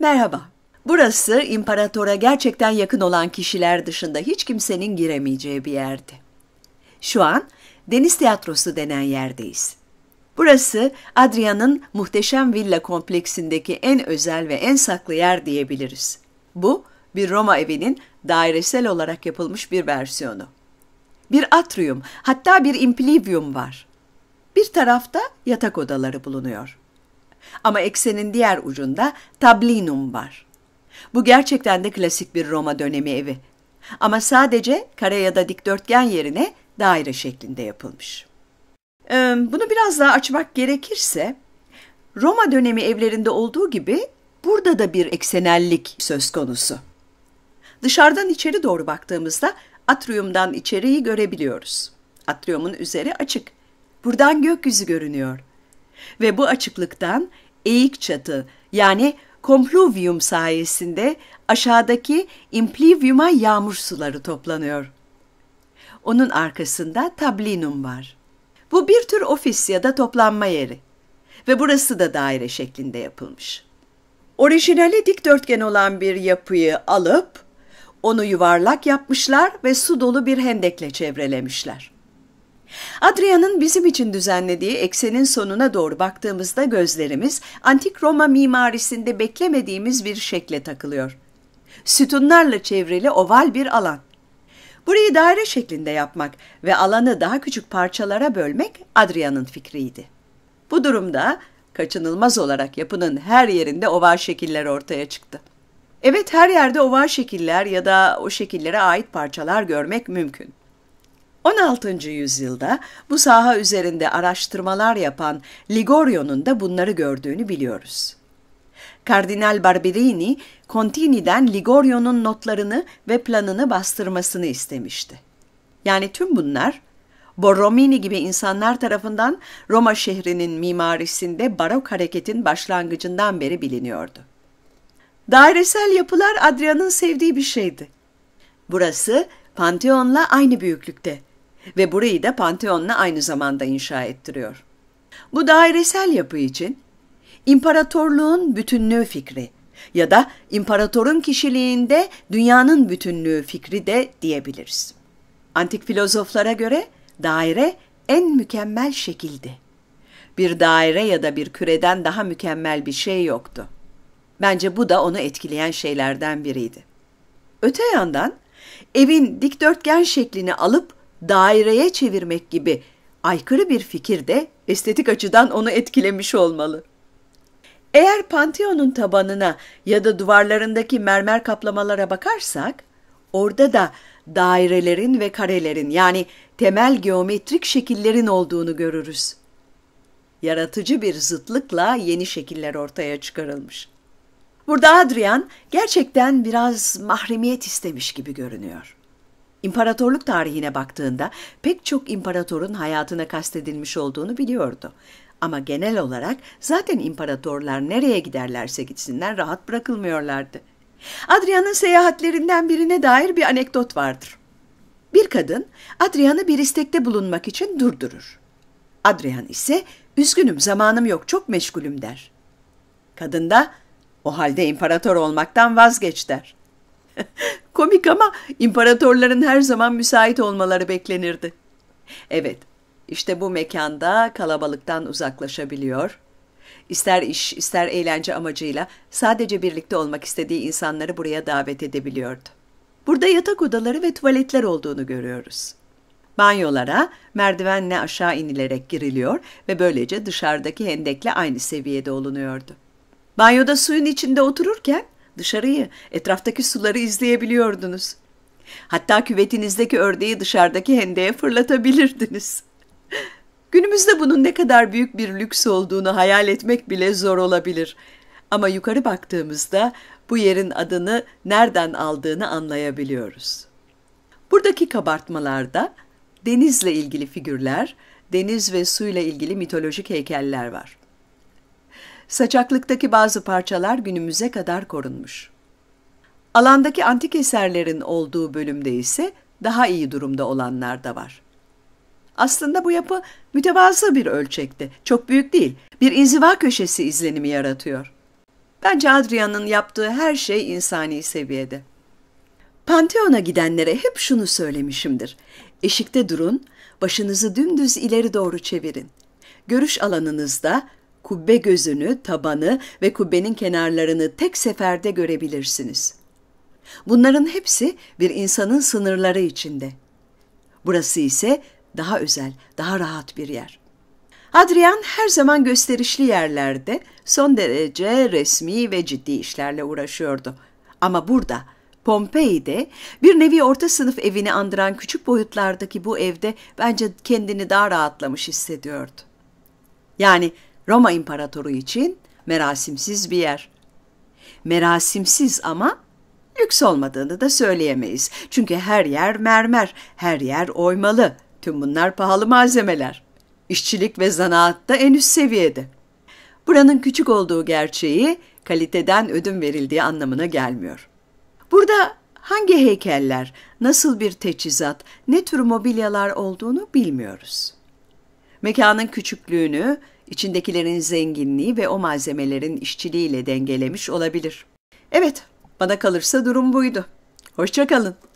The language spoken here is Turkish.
Merhaba. Burası imparatora gerçekten yakın olan kişiler dışında hiç kimsenin giremeyeceği bir yerdi. Şu an Deniz Tiyatrosu denen yerdeyiz. Burası Adria'nın muhteşem villa kompleksindeki en özel ve en saklı yer diyebiliriz. Bu bir Roma evinin dairesel olarak yapılmış bir versiyonu. Bir atrium, hatta bir implivium var. Bir tarafta yatak odaları bulunuyor. Ama eksenin diğer ucunda tablinum var. Bu gerçekten de klasik bir Roma dönemi evi. Ama sadece kare ya da dikdörtgen yerine daire şeklinde yapılmış. Ee, bunu biraz daha açmak gerekirse, Roma dönemi evlerinde olduğu gibi burada da bir eksenellik söz konusu. Dışarıdan içeri doğru baktığımızda atriumdan içeriği görebiliyoruz. Atriumun üzeri açık. Buradan gökyüzü görünüyor. Ve bu açıklıktan eğik çatı yani kompluvium sayesinde aşağıdaki impluviuma yağmur suları toplanıyor. Onun arkasında tablinum var. Bu bir tür ofis ya da toplanma yeri ve burası da daire şeklinde yapılmış. Orijinali dikdörtgen olan bir yapıyı alıp onu yuvarlak yapmışlar ve su dolu bir hendekle çevrelemişler. Adria'nın bizim için düzenlediği eksenin sonuna doğru baktığımızda gözlerimiz antik Roma mimarisinde beklemediğimiz bir şekle takılıyor. Sütunlarla çevrili oval bir alan. Burayı daire şeklinde yapmak ve alanı daha küçük parçalara bölmek Adria'nın fikriydi. Bu durumda kaçınılmaz olarak yapının her yerinde oval şekiller ortaya çıktı. Evet her yerde oval şekiller ya da o şekillere ait parçalar görmek mümkün. 16. yüzyılda bu saha üzerinde araştırmalar yapan Ligorio'nun da bunları gördüğünü biliyoruz. Kardinal Barberini, Contini'den Ligorio'nun notlarını ve planını bastırmasını istemişti. Yani tüm bunlar, Borromini gibi insanlar tarafından Roma şehrinin mimarisinde barok hareketin başlangıcından beri biliniyordu. Dairesel yapılar Adrian'ın sevdiği bir şeydi. Burası Pantheon'la aynı büyüklükte ve burayı da Pantheon'la aynı zamanda inşa ettiriyor. Bu dairesel yapı için imparatorluğun bütünlüğü fikri ya da imparatorun kişiliğinde dünyanın bütünlüğü fikri de diyebiliriz. Antik filozoflara göre daire en mükemmel şekildi. Bir daire ya da bir küreden daha mükemmel bir şey yoktu. Bence bu da onu etkileyen şeylerden biriydi. Öte yandan evin dikdörtgen şeklini alıp daireye çevirmek gibi aykırı bir fikir de estetik açıdan onu etkilemiş olmalı. Eğer Pantheon'un tabanına ya da duvarlarındaki mermer kaplamalara bakarsak, orada da dairelerin ve karelerin yani temel geometrik şekillerin olduğunu görürüz. Yaratıcı bir zıtlıkla yeni şekiller ortaya çıkarılmış. Burada Adrian gerçekten biraz mahremiyet istemiş gibi görünüyor. İmparatorluk tarihine baktığında pek çok imparatorun hayatına kastedilmiş olduğunu biliyordu. Ama genel olarak zaten imparatorlar nereye giderlerse gitsinler rahat bırakılmıyorlardı. Adrian'ın seyahatlerinden birine dair bir anekdot vardır. Bir kadın Adrian'ı bir istekte bulunmak için durdurur. Adrian ise üzgünüm zamanım yok çok meşgulüm der. Kadın da o halde imparator olmaktan vazgeç der. Komik ama imparatorların her zaman müsait olmaları beklenirdi. Evet, işte bu mekanda kalabalıktan uzaklaşabiliyor. İster iş, ister eğlence amacıyla sadece birlikte olmak istediği insanları buraya davet edebiliyordu. Burada yatak odaları ve tuvaletler olduğunu görüyoruz. Banyolara merdivenle aşağı inilerek giriliyor ve böylece dışarıdaki hendekle aynı seviyede olunuyordu. Banyoda suyun içinde otururken Dışarıyı, etraftaki suları izleyebiliyordunuz. Hatta küvetinizdeki ördeği dışarıdaki hendeye fırlatabilirdiniz. Günümüzde bunun ne kadar büyük bir lüks olduğunu hayal etmek bile zor olabilir. Ama yukarı baktığımızda bu yerin adını nereden aldığını anlayabiliyoruz. Buradaki kabartmalarda denizle ilgili figürler, deniz ve suyla ilgili mitolojik heykeller var. Saçaklıktaki bazı parçalar günümüze kadar korunmuş. Alandaki antik eserlerin olduğu bölümde ise daha iyi durumda olanlar da var. Aslında bu yapı mütevazı bir ölçekte, çok büyük değil, bir inziva köşesi izlenimi yaratıyor. Bence Adrian'ın yaptığı her şey insani seviyede. Panteon'a gidenlere hep şunu söylemişimdir. Eşikte durun, başınızı dümdüz ileri doğru çevirin. Görüş alanınızda kubbe gözünü, tabanı ve kubbenin kenarlarını tek seferde görebilirsiniz. Bunların hepsi bir insanın sınırları içinde. Burası ise daha özel, daha rahat bir yer. Adrian her zaman gösterişli yerlerde son derece resmi ve ciddi işlerle uğraşıyordu. Ama burada, Pompei'de bir nevi orta sınıf evini andıran küçük boyutlardaki bu evde bence kendini daha rahatlamış hissediyordu. Yani Roma İmparatoru için merasimsiz bir yer. Merasimsiz ama lüks olmadığını da söyleyemeyiz. Çünkü her yer mermer, her yer oymalı. Tüm bunlar pahalı malzemeler. İşçilik ve zanaat da en üst seviyede. Buranın küçük olduğu gerçeği kaliteden ödün verildiği anlamına gelmiyor. Burada hangi heykeller, nasıl bir teçhizat, ne tür mobilyalar olduğunu bilmiyoruz.'' Mekanın küçüklüğünü, içindekilerin zenginliği ve o malzemelerin işçiliğiyle dengelemiş olabilir. Evet, bana kalırsa durum buydu. Hoşçakalın.